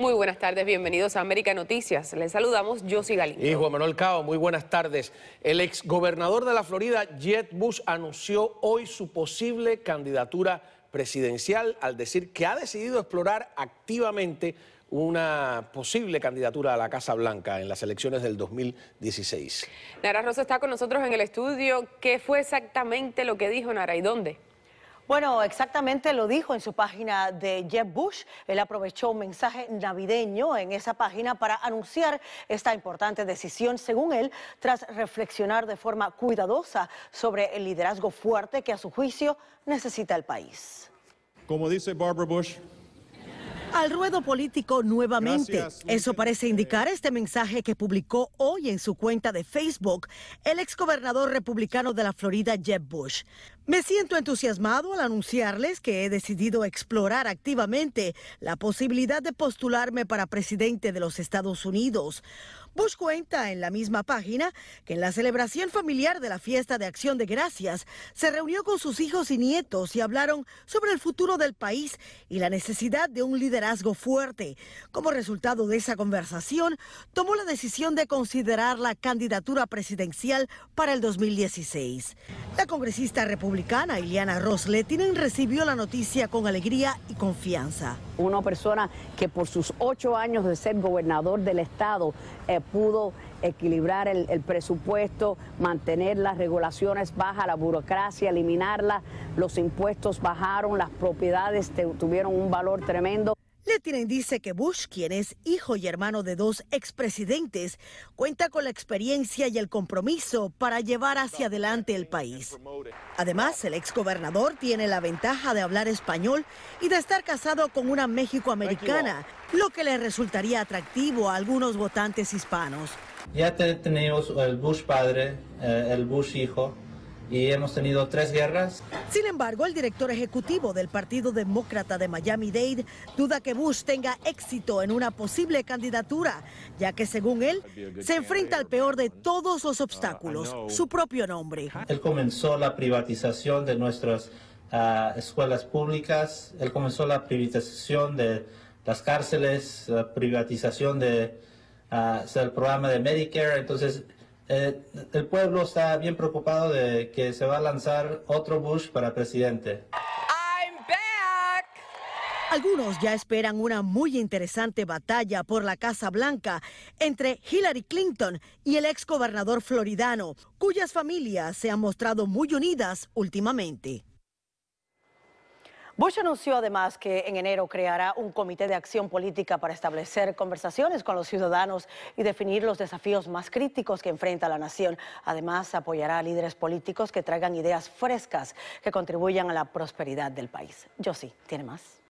Muy buenas tardes, bienvenidos a América Noticias. Les saludamos, Josy Galindo. Y Juan Manuel Cao, muy buenas tardes. El exgobernador de la Florida, Jet Bush, anunció hoy su posible candidatura presidencial al decir que ha decidido explorar activamente una posible candidatura a la Casa Blanca en las elecciones del 2016. Nara Rosa está con nosotros en el estudio. ¿Qué fue exactamente lo que dijo Nara y dónde? Bueno, exactamente lo dijo en su página de Jeb Bush. Él aprovechó un mensaje navideño en esa página para anunciar esta importante decisión, según él, tras reflexionar de forma cuidadosa sobre el liderazgo fuerte que a su juicio necesita el país. Como dice Barbara Bush, al ruedo político nuevamente. Eso parece indicar este mensaje que publicó hoy en su cuenta de Facebook el exgobernador republicano de la Florida, Jeb Bush. Me siento entusiasmado al anunciarles que he decidido explorar activamente la posibilidad de postularme para presidente de los Estados Unidos. Bush cuenta en la misma página que en la celebración familiar de la fiesta de acción de gracias se reunió con sus hijos y nietos y hablaron sobre el futuro del país y la necesidad de un liderazgo fuerte. Como resultado de esa conversación, tomó la decisión de considerar la candidatura presidencial para el 2016. La congresista republicana republicana Ileana Rosletinen recibió la noticia con alegría y confianza. Una persona que por sus ocho años de ser gobernador del estado eh, pudo equilibrar el, presupuesto, mantener las regulaciones bajas, la burocracia, eliminarla, los impuestos bajaron, las propiedades tuvieron un valor tremendo tienen dice que Bush, quien es hijo y hermano de dos expresidentes, cuenta con la experiencia y el compromiso para llevar hacia adelante el país. Además, el exgobernador tiene la ventaja de hablar español y de estar casado con una americana, lo que le resultaría atractivo a algunos votantes hispanos. Ya tenemos el Bush padre, eh, el Bush hijo, y hemos tenido tres guerras. Sin embargo, el director ejecutivo del Partido Demócrata de Miami-Dade duda que Bush tenga éxito en una posible candidatura, ya que según él se enfrenta al peor de todos los obstáculos, ah, su propio nombre. Él comenzó la privatización de nuestras ah, escuelas públicas, él comenzó la privatización de las cárceles, la privatización de, ah, del programa de Medicare, entonces eh, el pueblo está bien preocupado de que se va a lanzar otro Bush para presidente. Algunos ya esperan una muy interesante batalla por la Casa Blanca entre Hillary Clinton y el ex gobernador floridano, cuyas familias se han mostrado muy unidas últimamente. Bush anunció además que en enero creará un comité de acción política para establecer conversaciones con los ciudadanos y definir los desafíos más críticos que enfrenta la nación. Además, apoyará a líderes políticos que traigan ideas frescas que contribuyan a la prosperidad del país. Yo sí, ¿tiene más?